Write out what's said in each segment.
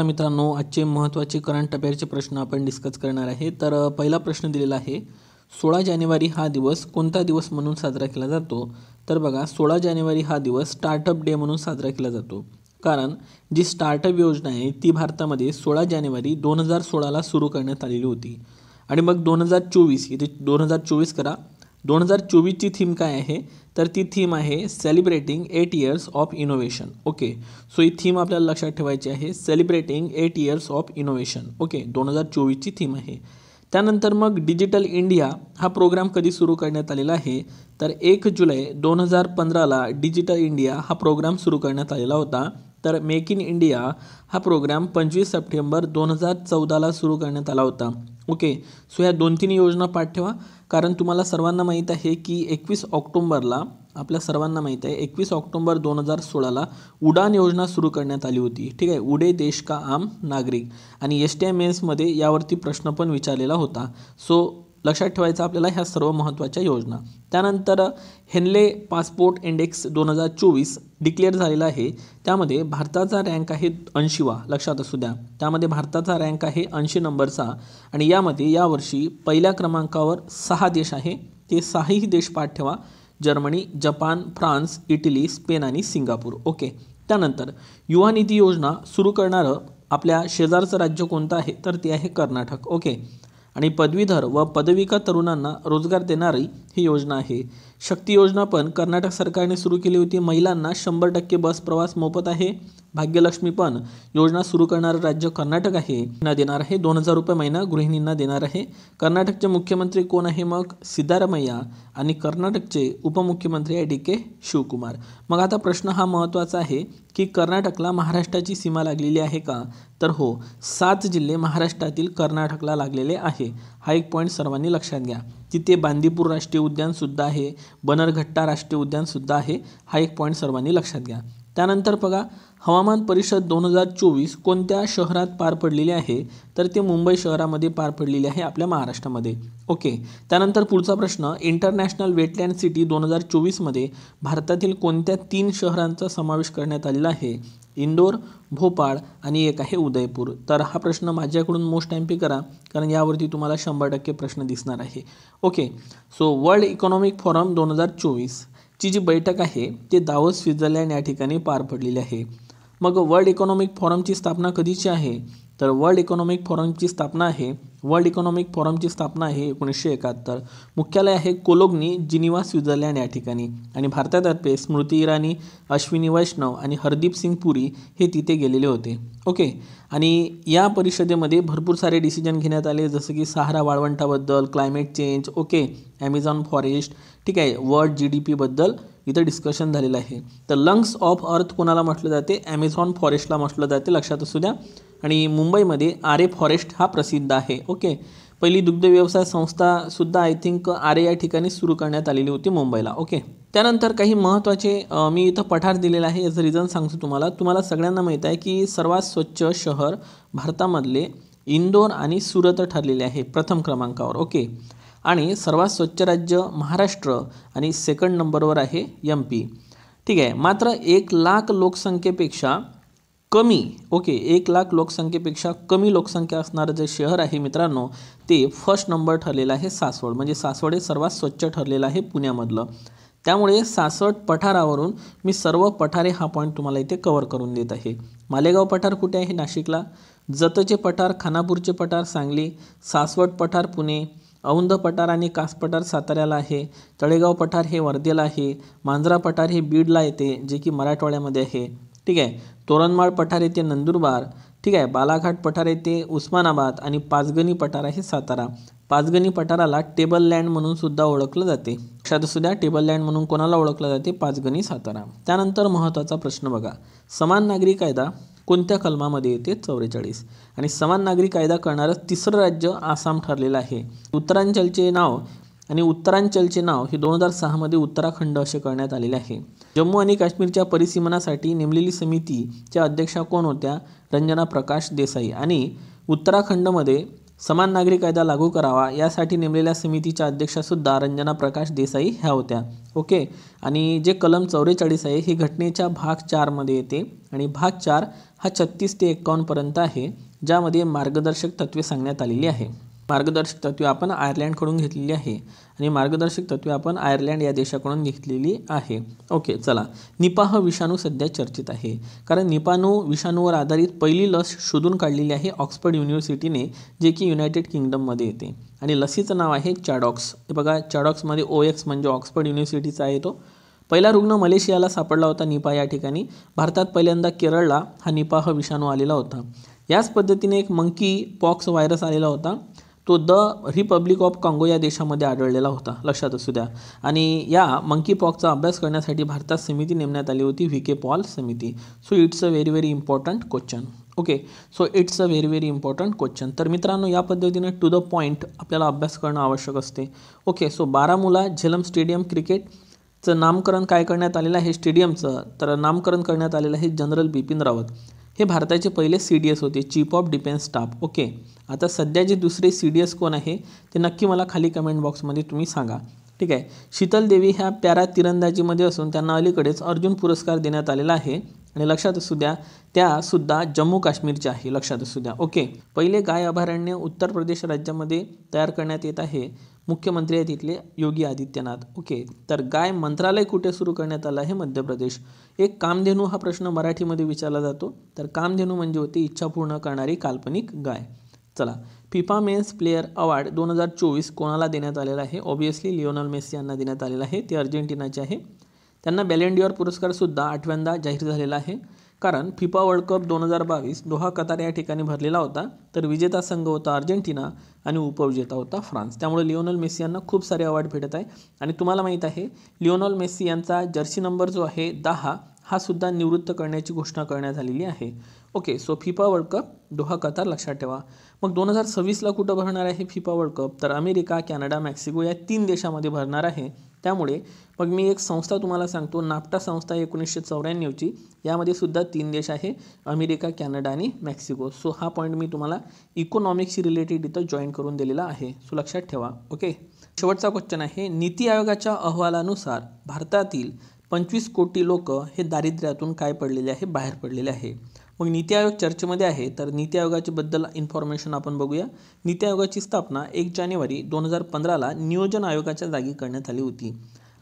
मित्रांनो आजचे महत्त्वाचे करंट अफेअरचे प्रश्न आपण डिस्कस करणार आहे तर पहिला प्रश्न दिलेला आहे सोळा जानेवारी हा दिवस कोणता दिवस म्हणून साजरा केला जातो तर बघा सोळा जानेवारी हा दिवस स्टार्टअप डे म्हणून साजरा केला जातो कारण जी स्टार्टअप योजना आहे ती भारतामध्ये सोळा जानेवारी दोन हजार सोळाला सुरू करण्यात आलेली होती आणि मग दोन हजार चोवीस इथे दोन हजार चोवीस करा दोन हजार चोवीसची थीम काय आहे तर ती थीम आहे celebrating eight years of innovation okay so ही थीम आपल्याला लक्षात ठेवायची आहे celebrating eight years of innovation okay दोन हजार चोवीसची थीम आहे त्यानंतर मग डिजिटल इंडिया हा प्रोग्राम कधी सुरू करण्यात आलेला आहे तर एक जुलै दोन हजार पंधराला डिजिटल इंडिया हा प्रोग्राम सुरू करण्यात आलेला होता तर मेक इन इंडिया हा प्रोग्राम पंचवीस सप्टेंबर दोन हजार चौदाला सुरू करण्यात आला होता ओके सो ह्या दोन तीन योजना पाठ ठेवा कारण तुम्हाला सर्वांना माहीत आहे की एकवीस ऑक्टोंबरला आपल्या सर्वांना माहीत आहे एकवीस ऑक्टोंबर दोन हजार सोळाला उडान योजना सुरू करण्यात आली होती ठीक आहे उडे देश का आम नागरिक आणि एस टी एम एसमध्ये यावरती प्रश्न पण विचारलेला होता सो लक्षात ठेवायचं आपल्याला ह्या सर्व महत्त्वाच्या योजना त्यानंतर हेनले पासपोर्ट इंडेक्स दोन हजार चोवीस डिक्लेअर झालेला आहे त्यामध्ये भारताचा रँक आहे ऐंशीवा लक्षात असू द्या त्यामध्ये भारताचा रँक आहे ऐंशी नंबरचा आणि यामध्ये यावर्षी पहिल्या क्रमांकावर सहा देश आहे ते सहाही देश पाठ ठेवा Germany Japan France Italy Spain आणि सिंगापूर ओके त्यानंतर युवा निधी योजना सुरू करणारं आपल्या शेजारचं राज्य कोणतं आहे तर ते आहे कर्नाटक ओके आणि पदवीधर व पदविका तरुणांना रोजगार देणारी ही योजना आहे शक्ती योजना पण कर्नाटक सरकारने सुरू केली होती महिलांना शंभर टक्के बस प्रवास मोफत आहे भाग्यलक्ष्मी पण योजना सुरू करणारं राज्य कर्नाटक आहे ना देणार आहे दोन हजार रुपये महिना गृहिणींना देणार आहे कर्नाटकचे मुख्यमंत्री कोण आहे मग सिद्धारामय्या आणि कर्नाटकचे उपमुख्यमंत्री आहे डी के शिवकुमार मग आता प्रश्न हा महत्त्वाचा आहे की कर्नाटकला महाराष्ट्राची सीमा लागलेली आहे का तर हो सात जिल्हे महाराष्ट्रातील कर्नाटकला लागलेले आहे हा एक पॉईंट सर्वांनी लक्षात घ्या तिथे बांदीपूर राष्ट्रीय उद्यानसुद्धा आहे बनरघट्टा राष्ट्रीय उद्यानसुद्धा आहे हा एक पॉईंट सर्वांनी लक्षात घ्या त्यानंतर बघा हवामान परिषद दोन हजार चोवीस कोणत्या शहरात पार पडलेली आहे तर ते मुंबई शहरामध्ये पार पडलेली आहे आपल्या महाराष्ट्रामध्ये ओके त्यानंतर पुढचा प्रश्न इंटरनॅशनल वेटलँड सिटी दोन हजार चोवीसमध्ये भारतातील कोणत्या तीन शहरांचा समावेश करण्यात आलेला आहे इंदोर भोपाळ आणि एक आहे उदयपूर तर हा प्रश्न माझ्याकडून मोस्ट पी करा कारण यावरती तुम्हाला शंभर टक्के प्रश्न दिसणार आहे okay so World Economic Forum दोन हजार चोवीस ची जी बैठक आहे ते दावोस स्वित्झर्लंड या ठिकाणी पार पडलेली आहे मग वर्ल्ड इकॉनॉमिक फोरमची स्थापना कधीची आहे तर वर्ल्ड इकॉनॉमिक फोरमची स्थापना आहे वर्ल्ड इकॉनॉमिक फोरमची स्थापना आहे एकोणीसशे एकाहत्तर मुख्यालय आहे कोलोगनी जिनिवा स्वित्झर्लंड या ठिकाणी आणि भारतातर्फे स्मृती इराणी अश्विनी वैष्णव आणि हरदीप सिंग पुरी हे तिथे गेलेले होते ओके आणि या परिषदेमध्ये भरपूर सारे डिसिजन घेण्यात आले जसं की सहारा वाळवंटाबद्दल climate change okay Amazon forest ठीक आहे वर्ल्ड जी डी पीबद्दल इथं डिस्कशन झालेलं आहे तर लंग्स ऑफ अर्थ कोणाला म्हटलं जाते ॲमेझॉन फॉरेस्टला म्हटलं जाते लक्षात असू द्या आणि मुंबईमध्ये आरे फॉरेस्ट हा प्रसिद्ध आहे ओके पहिली दुग्ध व्यवसाय संस्थासुद्धा आय थिंक आरे या ठिकाणी सुरू करण्यात आलेली होती मुंबईला ओके त्यानंतर काही महत्त्वाचे मी इथं पठार दिलेला आहे याचं रिझन सांगतो तुम्हाला तुम्हाला सगळ्यांना माहीत आहे की सर्वात स्वच्छ शहर भारतामधले इंदोर आणि सुरत ठरलेले आहे प्रथम क्रमांकावर ओके आणि सर्वात स्वच्छ राज्य महाराष्ट्र आणि सेकंड नंबरवर आहे एम पी ठीक आहे मात्र एक लाख लोकसंख्येपेक्षा कमी ओके एक लाख लोकसंख्येपेक्षा कमी लोकसंख्या असणारं जे शहर आहे मित्रांनो ते फर्स्ट नंबर ठरलेलं आहे सासवड म्हणजे सासवड हे सर्वात स्वच्छ ठरलेलं आहे पुण्यामधलं त्यामुळे सासवड पठारावरून मी सर्व पठारे हा पॉईंट तुम्हाला इथे कवर करून देत आहे मालेगाव पठार कुठे आहे नाशिकला जतचे पठार खानापूरचे पठार सांगली सासवड पठार पुणे औंध पठार आणि कास पठार साताऱ्याला आहे तळेगाव पठार हे वर्धेला आहे मांजरा पठार हे बीडला येते जे की मराठवाड्यामध्ये आहे ठीक आहे तोरणमाळ पठार येते नंदुरबार ठीक आहे बालाघाट पठार येते उस्मानाबाद आणि पाचगणी पठार आहे सातारा पाचगणी पठाराला टेबल लँड म्हणून सुद्धा ओळखलं जाते लक्षात असू द्या टेबल लँड म्हणून कोणाला ओळखलं जाते पाचगणी सातारा त्यानंतर महत्त्वाचा प्रश्न बघा समान नागरी कायदा कोणत्या कलमामध्ये येते चौवेचाळीस आणि समान नागरी कायदा करणारं तिसरं राज्य आसाम ठरलेलं आहे उत्तरांचलचे नाव आणि उत्तरांचलचे नाव हे दोन हजार सहामध्ये उत्तराखंड असे करण्यात आलेले आहे जम्मू आणि काश्मीरच्या परिसीमनासाठी नेमलेली समितीच्या अध्यक्षा कोण होत्या रंजना प्रकाश देसाई आणि उत्तराखंडमध्ये समान नागरी कायदा लागू करावा यासाठी नेमलेल्या समितीच्या अध्यक्षासुद्धा रंजना प्रकाश देसाई ह्या होत्या ओके आणि जे कलम चौवेचाळीस आहे हे घटनेच्या भाग चारमध्ये येते आणि भाग चार हा छत्तीस ते एकावन्नपर्यंत आहे ज्यामध्ये मार्गदर्शक तत्त्वे सांगण्यात आलेली आहे मार्गदर्शक तत्वे आपण आयर्लंडकडून घेतलेली आहे आणि मार्गदर्शक तत्वे आपण आयर्लंड या देशाकडून घेतलेली आहे ओके चला निपाह विषाणू सध्या चर्चित आहे कारण निपाणू विषाणूवर आधारित पहिली लस शोधून काढलेली आहे ऑक्सफर्ड युनिव्हर्सिटीने जे की युनायटेड किंगडममध्ये येते आणि लसीचं नाव आहे चॅडॉक्स हे बघा चॅडॉक्समध्ये ओ एक्स म्हणजे ऑक्सफर्ड युनिव्हर्सिटीचा आहे तो पहिला रुग्ण मलेशियाला सापडला होता निपा या ठिकाणी भारतात पहिल्यांदा केरळला हा निपाह विषाणू आलेला होता याच पद्धतीने एक मंकी पॉक्स व्हायरस आलेला होता तो द रिपब्लिक ऑफ काँगो या देशामध्ये आढळलेला होता लक्षात असू द्या आणि या मंकी पॉकचा अभ्यास करण्यासाठी भारतात समिती नेमण्यात आली होती व्ही के पॉल समिती so it's a very very important question okay so it's a very very important question तर मित्रांनो या पद्धतीने टू द पॉईंट आपल्याला अभ्यास करणं आवश्यक असते okay so Baramulla Jhelum stadium क्रिकेटचं नामकरण काय करण्यात आलेलं आहे स्टेडियमचं तर नामकरण करण्यात आलेलं आहे जनरल बिपिन रावत हे भारताचे पहिले सी डी एस होते chief of defence staff okay आता सध्या जे दुसरे सी डी एस कोण आहे ते नक्की मला खाली कमेंट बॉक्समध्ये तुम्ही सांगा ठीक आहे शीतल देवी ह्या प्यारा तिरंदाजीमध्ये असून त्यांना अलीकडेच अर्जुन पुरस्कार देण्यात आलेला आहे आणि लक्षात असू द्या त्यासुद्धा जम्मू काश्मीरच्या आहे लक्षात असू द्या ओके पहिले गाय अभयारण्य उत्तर प्रदेश राज्यामध्ये तयार करण्यात येत आहे मुख्यमंत्री आहेत इथले योगी आदित्यनाथ ओके तर गाय मंत्रालय कुठे सुरू करण्यात आलं आहे मध्य प्रदेश एक कामधेनू हा प्रश्न मराठीमध्ये विचारला जातो तर कामधेनू म्हणजे होती इच्छा पूर्ण करणारी काल्पनिक गाय चला फिफा मेन्स प्लेयर अवॉर्ड दोन हजार चोवीस कोणाला देण्यात आलेला आहे ऑब्वियसली लिओनल मेस्सी यांना देण्यात आलेला आहे ते अर्जेंटिनाचे आहे त्यांना बॅलेंडिओर पुरस्कारसुद्धा आठव्यांदा जाहीर झालेला आहे कारण फिफा वर्ल्ड कप दोन हजार बावीस दोहा कतार या ठिकाणी भरलेला होता तर विजेता संघ होता अर्जेंटिना आणि उपविजेता होता फ्रान्स त्यामुळे लिओनल मेस्सी यांना खूप सारे अवॉर्ड भेटत आहे आणि तुम्हाला माहीत आहे लिओनल मेस्सी यांचा जर्सी नंबर जो आहे दहा हा सुद्धा निवृत्त करण्याची घोषणा करण्यात आलेली आहे okay so FIFA World Cup Doha Qatar लक्षात ठेवा मग दोन हजार सव्वीसला कुठं भरणार आहे फिफा वर्ल्ड कप तर अमेरिका कॅनडा मेक्सिको या तीन देशामध्ये भरणार आहे त्यामुळे मग मी एक संस्था तुम्हाला सांगतो नाप्टा संस्था एकोणीसशे चौऱ्याण्णवची यामध्ये सुद्धा तीन देश आहे अमेरिका कॅनडा आणि मेक्सिको सो हा पॉईंट मी तुम्हाला इकॉनॉमिक्सशी रिलेटेड इथं जॉईन करून दिलेला आहे सो लक्षात ठेवा ओके शेवटचा क्वेश्चन आहे नीती आयोगाच्या अहवालानुसार भारतातील पंचवीस कोटी लोक हे दारिद्र्यातून काय पडलेले आहे बाहेर पडलेले आहे मग नीती आयोग चर्चेमध्ये आहे तर नीती आयोगाच्याबद्दल इन्फॉर्मेशन आपण बघूया नीती आयोगाची स्थापना एक जानेवारी दोन हजार पंधराला नियोजन आयोगाच्या जागी करण्यात आली होती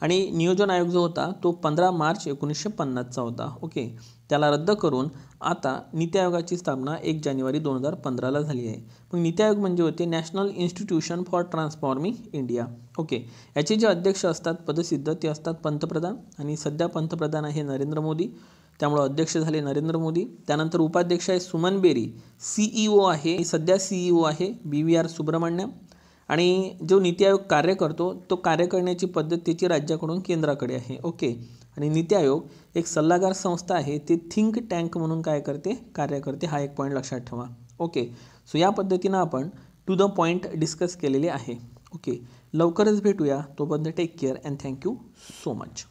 आणि नियोजन आयोग जो होता तो पंधरा मार्च एकोणीसशे पन्नासचा होता ओके त्याला रद्द करून आता नीती आयोगाची स्थापना एक जानेवारी दोन हजार पंधराला झाली आहे मग नीती आयोग म्हणजे होते National Institution for Transforming India okay याचे जे अध्यक्ष असतात पदसिद्ध ते असतात पंतप्रधान आणि सध्या पंतप्रधान आहे नरेंद्र मोदी त्यामुळे अध्यक्ष झाले नरेंद्र मोदी त्यानंतर उपाध्यक्ष आहे सुमन बेरी सीईओ e आहे सध्या सीईओ e आहे बी व्ही आर सुब्रमण्यम आणि जो नीती आयोग कार्य करतो तो कार्य करण्याची पद्धत त्याची राज्याकडून केंद्राकडे आहे ओके आणि नीती आयोग एक सल्लागार संस्था आहे ते थिंक टँक म्हणून काय करते कार्य करते हा एक पॉईंट लक्षात ठेवा ओके सो या पद्धतीनं आपण टू द पॉईंट डिस्कस केलेले आहे ओके लवकरच भेटूया तोपर्यंत take care and thank you so much